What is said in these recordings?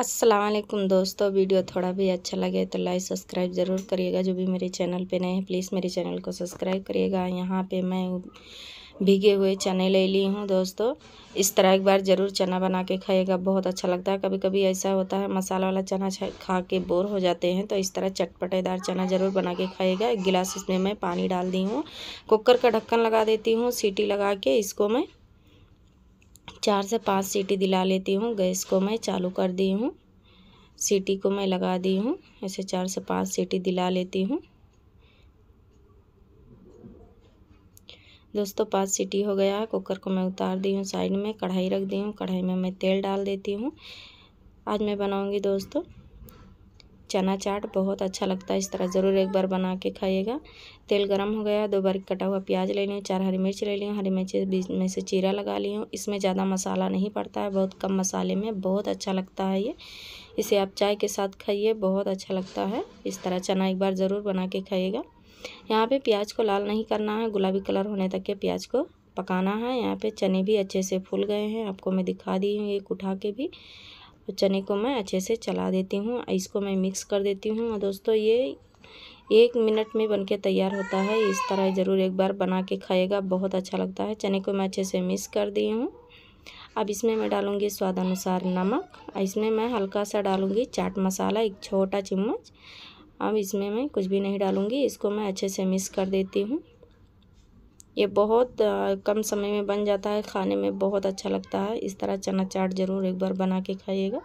असलम दोस्तों वीडियो थोड़ा भी अच्छा लगे तो लाइक सब्सक्राइब ज़रूर करिएगा जो भी मेरे चैनल पे नए हैं प्लीज़ मेरे चैनल को सब्सक्राइब करिएगा यहाँ पे मैं भीगे हुए चने ले ली हूँ दोस्तों इस तरह एक बार ज़रूर चना बना के खाइएगा बहुत अच्छा लगता है कभी कभी ऐसा होता है मसाला वाला चना खा के बोर हो जाते हैं तो इस तरह चटपटेदार चना ज़रूर बना के खाइएगा एक गिलास इसमें मैं पानी डाल दी हूँ कुकर का ढक्कन लगा देती हूँ सीटी लगा के इसको मैं चार से पाँच सीटी दिला लेती हूँ गैस को मैं चालू कर दी हूँ सीटी को मैं लगा दी हूँ ऐसे चार से पाँच सीटी दिला लेती हूँ दोस्तों पाँच सीटी हो गया है कुकर को मैं उतार दी हूँ साइड में कढ़ाई रख दी हूँ कढ़ाई में मैं तेल डाल देती हूँ आज मैं बनाऊँगी दोस्तों चना चाट बहुत अच्छा लगता है इस तरह ज़रूर एक बार बना के खाइएगा तेल गरम हो गया दो बार कटा हुआ प्याज ले लिया चार हरी मिर्च ले ली हरी मिर्च बीच में से चीरा लगा ली हूँ इसमें ज़्यादा मसाला नहीं पड़ता है बहुत कम मसाले में बहुत अच्छा लगता है ये इसे आप चाय के साथ खाइए बहुत अच्छा लगता है इस तरह चना एक बार ज़रूर बना के खाइएगा यहाँ पर प्याज को लाल नहीं करना है गुलाबी कलर होने तक के प्याज को पकाना है यहाँ पे चने भी अच्छे से फूल गए हैं आपको मैं दिखा दी हूँ एक उठा के भी तो चने को मैं अच्छे से चला देती हूँ इसको मैं मिक्स कर देती हूँ और दोस्तों ये एक मिनट में बनके तैयार होता है इस तरह ज़रूर एक बार बना के खाएगा बहुत अच्छा लगता है चने को मैं अच्छे से मिक्स कर दी हूँ अब इसमें मैं डालूँगी स्वाद अनुसार नमक इसमें मैं हल्का सा डालूँगी चाट मसाला एक छोटा चम्मच अब इसमें मैं कुछ भी नहीं डालूँगी इसको मैं अच्छे से मिक्स कर देती हूँ ये बहुत कम समय में बन जाता है खाने में बहुत अच्छा लगता है इस तरह चना चाट ज़रूर एक बार बना के खाइएगा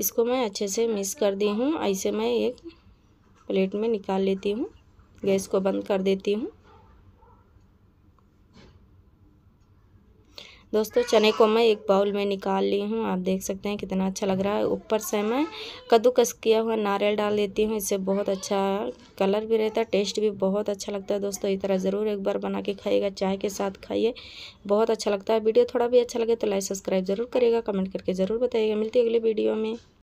इसको मैं अच्छे से मिक्स कर दी हूँ ऐसे मैं एक प्लेट में निकाल लेती हूँ गैस को बंद कर देती हूँ दोस्तों चने को मैं एक बाउल में निकाल ली हूँ आप देख सकते हैं कितना अच्छा लग रहा है ऊपर से मैं कद्दूकस किया हुआ नारियल डाल देती हूँ इससे बहुत अच्छा कलर भी रहता है टेस्ट भी बहुत अच्छा लगता है दोस्तों इस तरह ज़रूर एक बार बना के खाइएगा चाय के साथ खाइए बहुत अच्छा लगता है वीडियो थोड़ा भी अच्छा लगे तो लाइक सब्सक्राइब ज़रूर करिएगा कमेंट करके ज़रूर बताइएगा मिलती है अगले वीडियो में